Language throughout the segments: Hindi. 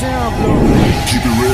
Keep it real.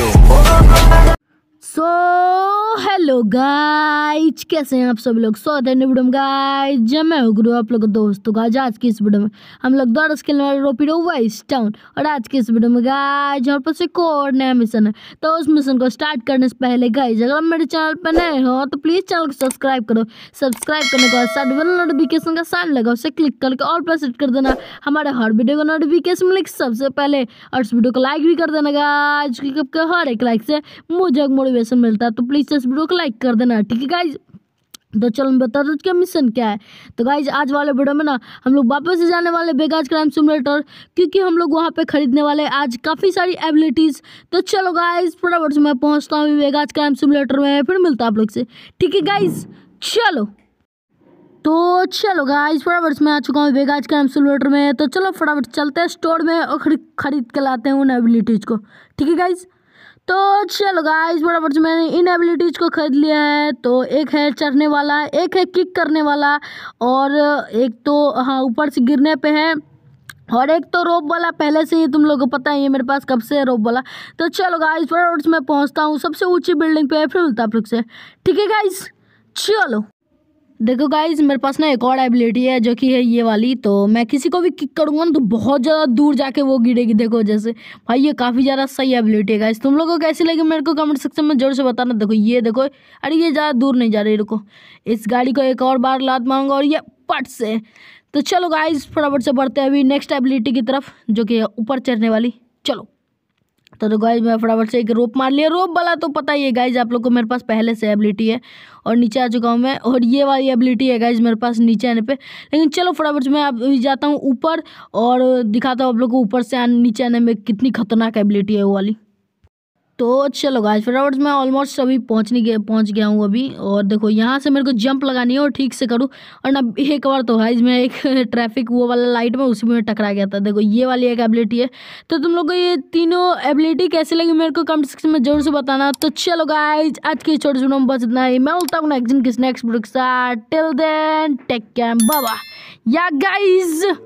Hello guys कैसे हैं आप सब लोग सौ थे वीडियो गाइज जब मैं हो गुरु आप लोग दोस्तों का आज आज की इस वीडियो में हम लोग दौड़स खेलने वाले रोपी रोपीडो वाइस टाउन और आज की इस वीडियो में गाइज हमारे पास एक और नया मिशन है तो उस मिशन को स्टार्ट करने से पहले गाइज अगर आप मेरे चैनल पर नए हो तो प्लीज़ चैनल को सब्सक्राइब करो सब्सक्राइब करने के बाद वन नोटिफिकेशन का साइन लगा उसे क्लिक करके और पर सेट कर देना हमारे हर वीडियो को नोटिफिकेशन मिले सबसे पहले और इस वीडियो को लाइक भी कर देना गाइज क्योंकि हर एक लाइक से मुझे मोटिवेशन मिलता है तो प्लीज़ इस वीडियो लाइक कर देना ठीक है गाइज तो चलो मैं बता दूँ क्या मिशन क्या है तो गाइज आज वाले वीडियो में ना हम लोग वापस से जाने वाले बेगाज क्राइम सिमुलेटर क्योंकि हम लोग वहाँ पे खरीदने वाले आज काफ़ी सारी एबिलिटीज़ तो चलो गाइज फटाफट से मैं पहुँचता हूँ बेगाज क्राइम सिमुलेटर में फिर मिलता आप लोग से ठीक है गाइज चलो तो चलो गाइज फटाफट मैं आ चुका हूँ बेगाज क्राइम सिमुलेटर में तो चलो फटाफट चलते हैं स्टोर में और खरीद के लाते हैं उन एबिलिटीज़ को ठीक है गाइज़ तो चलो गाइस बराबर से मैंने इन एबिलिटीज़ को खरीद लिया है तो एक है चढ़ने वाला एक है किक करने वाला और एक तो हाँ ऊपर से गिरने पे है और एक तो रोप वाला पहले से ही तुम लोगों को पता ही है मेरे पास कब से है रोप वाला तो चलो गाइस बराबर से मैं पहुँचता हूँ सबसे ऊँची बिल्डिंग पे फिर मिलता आप लोग से ठीक है गाइस चलो देखो गाइज मेरे पास ना एक और एबिलिटी है जो कि है ये वाली तो मैं किसी को भी किक करूँगा ना तो बहुत ज़्यादा दूर जाके वो गिरेगी देखो जैसे भाई ये काफ़ी ज़्यादा सही एबिलिटी है गाइज तुम लोगों को कैसी लगी मेरे को कमेंट सेक्शन में जोर से बताना देखो ये देखो अरे ये ज़्यादा दूर नहीं जा रही रुको इस गाड़ी को एक और बार लात मारूंगा और ये पट से तो चलो गाइज फटाफट से बढ़ते हैं अभी नेक्स्ट एबिलिटी की तरफ जो कि ऊपर चढ़ने वाली चलो तो, तो गाइज मैं फटाफट से एक रोप मार लिया रोप वाला तो पता ही है गाइज आप लोग को मेरे पास पहले से एबिलिटी है और नीचे आ चुका हूँ मैं और ये वाली एबिलिटी है गाइज मेरे पास नीचे आने पे लेकिन चलो फटाफट से मैं आप जाता हूँ ऊपर और दिखाता हूँ आप लोग को ऊपर से आने नीचे आने में कितनी खतरनाक एबिलिटी है वो वाली तो चलो गाइस फटाफट मैं ऑलमोस्ट अभी नहीं गया पहुँच गया हूँ अभी और देखो यहाँ से मेरे को जंप लगानी है और ठीक से करूँ और ना एक बार तो गाइस मैं एक ट्रैफिक वो वाला लाइट में उसी में टकरा गया था देखो ये वाली एक एबिलिटी है तो तुम लोग को ये तीनों एबिलिटी कैसे लगी मेरे को कमेंट सेक्शन में जरूर से बताना तो चलो गाइज आज के छोटे छोटे बस इतना ही मैं बोलता हूँ नेक्स्ट दिन किस नेक्स्ट ब्रुक टिल देन टेक कैम बाबा या गाइज